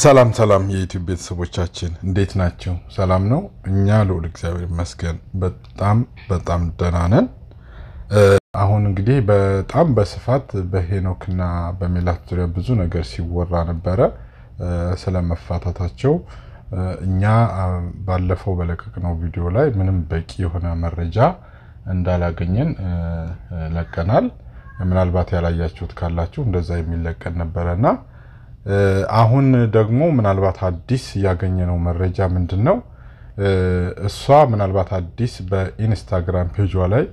ሰላም ሰላም የዩቲዩብ ቤተሰቦቻችን እንዴት ናቸው? ሰላም ነው። እኛ ልዑል እግዚአብሔር ይመስገን በጣም በጣም ደህና ነን። አሁን እንግዲህ በጣም በስፋት በሄኖክና በሜላት ዙሪያ ብዙ ነገር ሲወራ ነበረ ስለ መፋታታቸው። እኛ ባለፈው በለቀቅነው ቪዲዮ ላይ ምንም በቂ የሆነ መረጃ እንዳላገኘን ለቀናል። ምናልባት ያላያችሁት ካላችሁ እንደዛ የሚለቀን ነበረና አሁን ደግሞ ምናልባት አዲስ ነው መረጃ ምንድን ነው? እሷ ምናልባት አዲስ በኢንስታግራም ፔጇ ላይ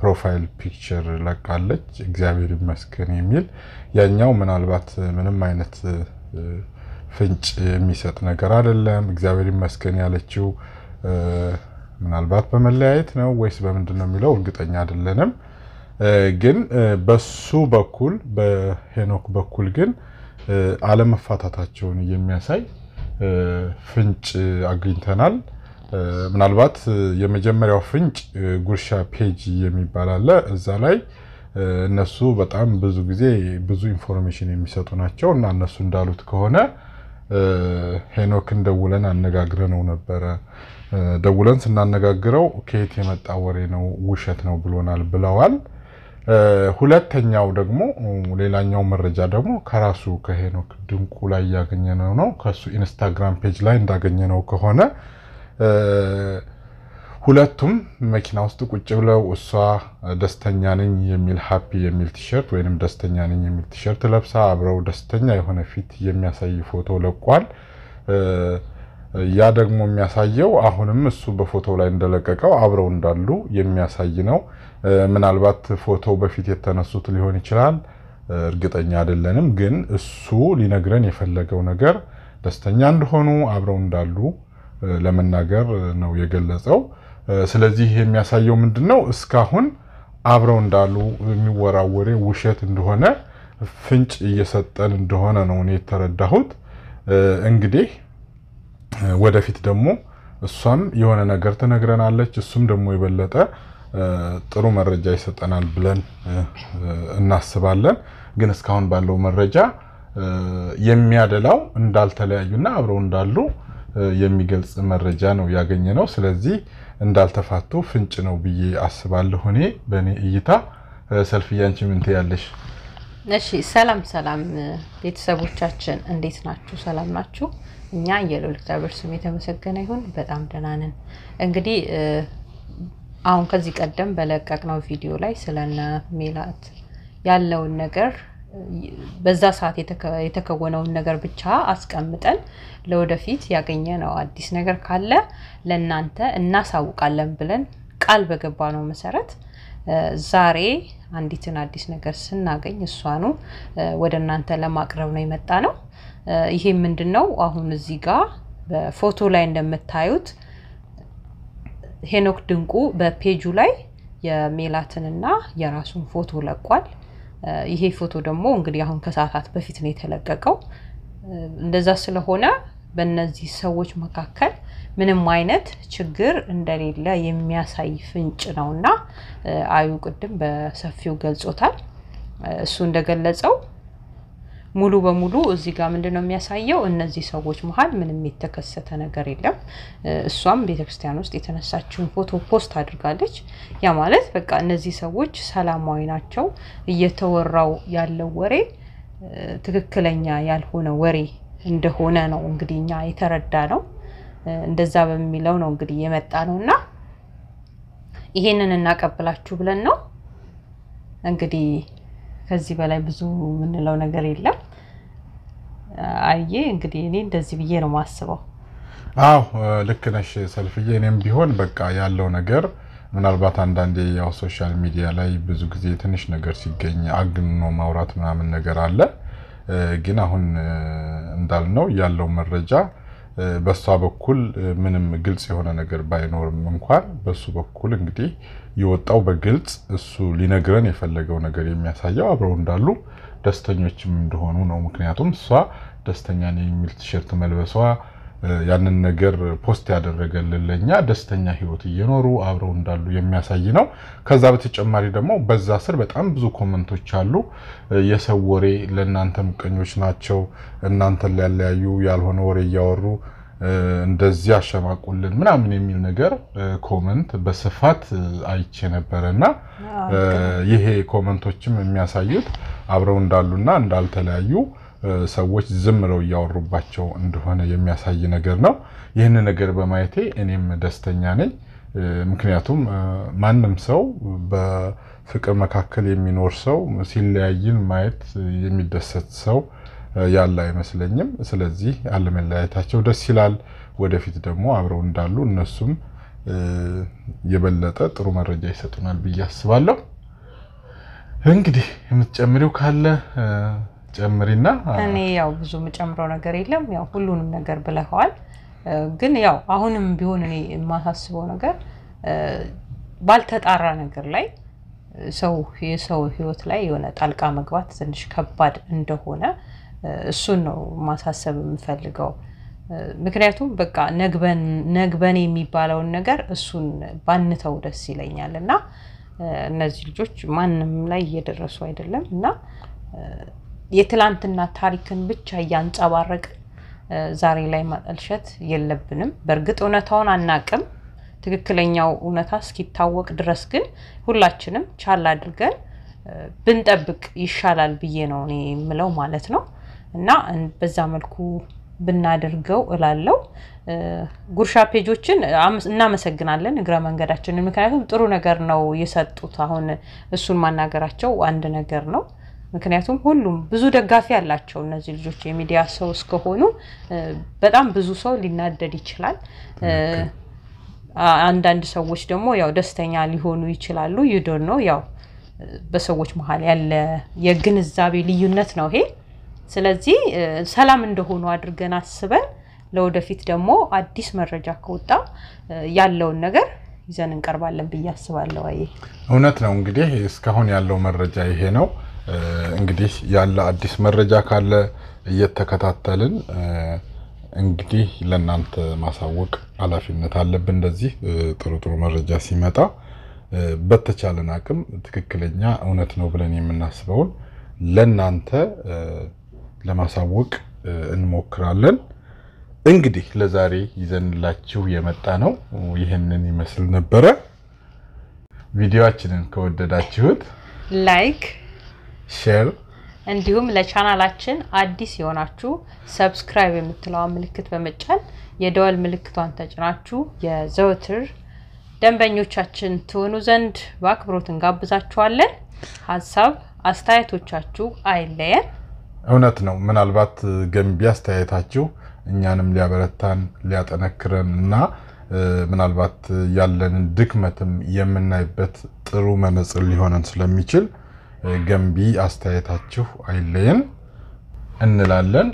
ፕሮፋይል ፒክቸር ለቃለች። እግዚአብሔር ይመስገን የሚል ያኛው ምናልባት ምንም አይነት ፍንጭ የሚሰጥ ነገር አይደለም። እግዚአብሔር ይመስገን ያለችው ምናልባት በመለያየት ነው ወይስ በምንድን ነው የሚለው እርግጠኛ አይደለንም። ግን በሱ በኩል በሄኖክ በኩል ግን አለመፋታታቸውን የሚያሳይ ፍንጭ አግኝተናል። ምናልባት የመጀመሪያው ፍንጭ ጉርሻ ፔጅ የሚባል አለ። እዛ ላይ እነሱ በጣም ብዙ ጊዜ ብዙ ኢንፎርሜሽን የሚሰጡ ናቸው እና እነሱ እንዳሉት ከሆነ ሄኖክን ደውለን አነጋግረ ነው ነበረ። ደውለን ስናነጋግረው ከየት የመጣ ወሬ ነው፣ ውሸት ነው ብሎናል ብለዋል። ሁለተኛው ደግሞ ሌላኛው መረጃ ደግሞ ከራሱ ከሄኖክ ድንቁ ላይ ያገኘነው ነው። ከሱ ኢንስታግራም ፔጅ ላይ እንዳገኘነው ከሆነ ሁለቱም መኪና ውስጥ ቁጭ ብለው እሷ ደስተኛ ነኝ የሚል ሀፒ የሚል ቲሸርት ወይንም ደስተኛ ነኝ የሚል ቲሸርት ለብሳ አብረው ደስተኛ የሆነ ፊት የሚያሳይ ፎቶ ለቋል። ያ ደግሞ የሚያሳየው አሁንም እሱ በፎቶው ላይ እንደለቀቀው አብረው እንዳሉ የሚያሳይ ነው። ምናልባት ፎቶው በፊት የተነሱት ሊሆን ይችላል፣ እርግጠኛ አይደለንም። ግን እሱ ሊነግረን የፈለገው ነገር ደስተኛ እንደሆኑ አብረው እንዳሉ ለመናገር ነው የገለጸው። ስለዚህ የሚያሳየው ምንድን ነው? እስካሁን አብረው እንዳሉ የሚወራወሬ ውሸት እንደሆነ ፍንጭ እየሰጠን እንደሆነ ነው እኔ የተረዳሁት እንግዲህ ወደፊት ደግሞ እሷም የሆነ ነገር ትነግረናለች፣ እሱም ደግሞ የበለጠ ጥሩ መረጃ ይሰጠናል ብለን እናስባለን። ግን እስካሁን ባለው መረጃ የሚያደላው እንዳልተለያዩና አብረው እንዳሉ የሚገልጽ መረጃ ነው ያገኘ ነው። ስለዚህ እንዳልተፋቱ ፍንጭ ነው ብዬ አስባለሁ። እኔ በእኔ እይታ ሰልፍዬ፣ አንቺ ምን ትያለሽ? እሺ፣ ሰላም ሰላም ቤተሰቦቻችን፣ እንዴት ናችሁ? ሰላም ናችሁ? እኛ የልዑል እግዚአብሔር ስም የተመሰገነ ይሁን። በጣም ደህና ነን። እንግዲህ አሁን ከዚህ ቀደም በለቀቅነው ቪዲዮ ላይ ስለነ ሜላት ያለውን ነገር በዛ ሰዓት የተከወነውን ነገር ብቻ አስቀምጠን ለወደፊት ያገኘነው አዲስ ነገር ካለ ለእናንተ እናሳውቃለን ብለን ቃል በገባነው መሰረት ዛሬ አንዲትን አዲስ ነገር ስናገኝ እሷኑ ወደ እናንተ ለማቅረብ ነው የመጣ ነው። ይሄ ምንድን ነው? አሁን እዚህ ጋር በፎቶ ላይ እንደምታዩት ሄኖክ ድንቁ በፔጁ ላይ የሜላትንና የራሱን ፎቶ ለቋል። ይሄ ፎቶ ደግሞ እንግዲህ አሁን ከሰዓታት በፊት ነው የተለቀቀው። እንደዛ ስለሆነ በእነዚህ ሰዎች መካከል ምንም አይነት ችግር እንደሌለ የሚያሳይ ፍንጭ ነው እና አዩ ቅድም በሰፊው ገልጾታል። እሱ እንደገለጸው ሙሉ በሙሉ እዚህ ጋር ምንድን ነው የሚያሳየው? እነዚህ ሰዎች መሀል ምንም የተከሰተ ነገር የለም። እሷም ቤተክርስቲያን ውስጥ የተነሳችውን ፎቶ ፖስት አድርጋለች። ያ ማለት በቃ እነዚህ ሰዎች ሰላማዊ ናቸው። እየተወራው ያለው ወሬ ትክክለኛ ያልሆነ ወሬ እንደሆነ ነው እንግዲህ እኛ የተረዳ ነው። እንደዛ በሚለው ነው እንግዲህ የመጣ ነው እና ይሄንን እናቀብላችሁ ብለን ነው እንግዲህ ከዚህ በላይ ብዙ የምንለው ነገር የለም። አየ እንግዲህ እኔ እንደዚህ ብዬ ነው የማስበው። አዎ ልክ ነሽ ሰልፍዬ። እኔም ቢሆን በቃ ያለው ነገር ምናልባት አንዳንዴ ያው ሶሻል ሚዲያ ላይ ብዙ ጊዜ ትንሽ ነገር ሲገኝ አግኖ ማውራት ምናምን ነገር አለ። ግን አሁን እንዳልነው ያለው መረጃ በእሷ በኩል ምንም ግልጽ የሆነ ነገር ባይኖርም እንኳን በሱ በኩል እንግዲህ የወጣው በግልጽ እሱ ሊነግረን የፈለገው ነገር የሚያሳየው አብረው እንዳሉ ደስተኞችም እንደሆኑ ነው። ምክንያቱም እሷ ደስተኛ የሚል ቲሸርት መልበሷ ያንን ነገር ፖስት ያደረገልን ለኛ ደስተኛ ህይወት እየኖሩ አብረው እንዳሉ የሚያሳይ ነው። ከዛ በተጨማሪ ደግሞ በዛ ስር በጣም ብዙ ኮመንቶች አሉ። የሰው ወሬ ለእናንተ ምቀኞች ናቸው፣ እናንተን ሊያለያዩ ያልሆነ ወሬ እያወሩ እንደዚህ አሸማቁልን ምናምን የሚል ነገር ኮመንት በስፋት አይቼ ነበረ እና ይሄ ኮመንቶችም የሚያሳዩት አብረው እንዳሉና እንዳልተለያዩ ሰዎች ዝም ብለው እያወሩባቸው እንደሆነ የሚያሳይ ነገር ነው። ይህን ነገር በማየቴ እኔም ደስተኛ ነኝ። ምክንያቱም ማንም ሰው በፍቅር መካከል የሚኖር ሰው ሲለያይን ማየት የሚደሰት ሰው ያለ አይመስለኝም። ስለዚህ አለመለያየታቸው ደስ ይላል። ወደፊት ደግሞ አብረው እንዳሉ እነሱም የበለጠ ጥሩ መረጃ ይሰጡናል ብዬ አስባለሁ። እንግዲህ የምትጨምሪው ካለ ጨምሪና እኔ ያው ብዙ የምጨምረው ነገር የለም። ያው ሁሉንም ነገር ብለኸዋል። ግን ያው አሁንም ቢሆን እኔ የማሳስበው ነገር ባልተጣራ ነገር ላይ ሰው የሰው ህይወት ላይ የሆነ ጣልቃ መግባት ትንሽ ከባድ እንደሆነ እሱን ነው ማሳሰብ የምፈልገው። ምክንያቱም በቃ ነግበን የሚባለውን ነገር እሱን ባንተው ደስ ይለኛል እና እነዚህ ልጆች ማንም ላይ እየደረሱ አይደለም እና የትላንትና ታሪክን ብቻ እያንጸባረቅ ዛሬ ላይ ማጠልሸት የለብንም። በእርግጥ እውነታውን አናቅም። ትክክለኛው እውነታ እስኪታወቅ ድረስ ግን ሁላችንም ቻል አድርገን ብንጠብቅ ይሻላል ብዬ ነው እኔ የምለው ማለት ነው። እና በዛ መልኩ ብናደርገው እላለው። ጉርሻ ፔጆችን እናመሰግናለን እግረ መንገዳችንን፣ ምክንያቱም ጥሩ ነገር ነው የሰጡት። አሁን እሱን ማናገራቸው አንድ ነገር ነው። ምክንያቱም ሁሉም ብዙ ደጋፊ ያላቸው እነዚህ ልጆች የሚዲያ ሰው እስከሆኑ በጣም ብዙ ሰው ሊናደድ ይችላል። አንዳንድ ሰዎች ደግሞ ያው ደስተኛ ሊሆኑ ይችላሉ። ዩዶን ነው ያው በሰዎች መሀል ያለ የግንዛቤ ልዩነት ነው ይሄ። ስለዚህ ሰላም እንደሆኑ አድርገን አስበን ለወደፊት ደግሞ አዲስ መረጃ ከወጣ ያለውን ነገር ይዘን እንቀርባለን ብዬ አስባለሁ። እውነት ነው እንግዲህ እስካሁን ያለው መረጃ ይሄ ነው። እንግዲህ ያለ አዲስ መረጃ ካለ እየተከታተልን እንግዲህ ለእናንተ ማሳወቅ ኃላፊነት አለብን። እንደዚህ ጥሩ ጥሩ መረጃ ሲመጣ በተቻለን አቅም ትክክለኛ እውነት ነው ብለን የምናስበውን ለእናንተ ለማሳወቅ እንሞክራለን። እንግዲህ ለዛሬ ይዘንላችሁ የመጣ ነው ይህንን ይመስል ነበረ። ቪዲዮችንን ከወደዳችሁት ላይክ ሼር እንዲሁም ለቻናላችን አዲስ የሆናችሁ ሰብስክራይብ የምትለዋን ምልክት በመጫን የደወል ምልክቷን ተጭናችሁ የዘወትር ደንበኞቻችን ትሆኑ ዘንድ በአክብሮት እንጋብዛችኋለን። ሀሳብ አስተያየቶቻችሁ አይለየን። እውነት ነው። ምናልባት ገንቢ አስተያየታችሁ እኛንም ሊያበረታን ሊያጠነክረን እና ምናልባት ያለንን ድክመትም የምናይበት ጥሩ መነጽር ሊሆነን ስለሚችል ገንቢ አስተያየታችሁ አይለየን እንላለን።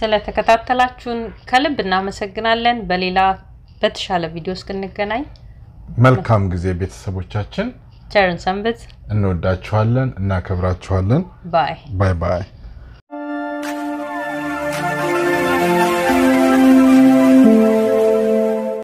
ስለተከታተላችሁን ከልብ እናመሰግናለን። በሌላ በተሻለ ቪዲዮ እስክንገናኝ መልካም ጊዜ ቤተሰቦቻችን። ቸርን ሰንብት። እንወዳችኋለን፣ እናከብራችኋለን። ባይ ባይ።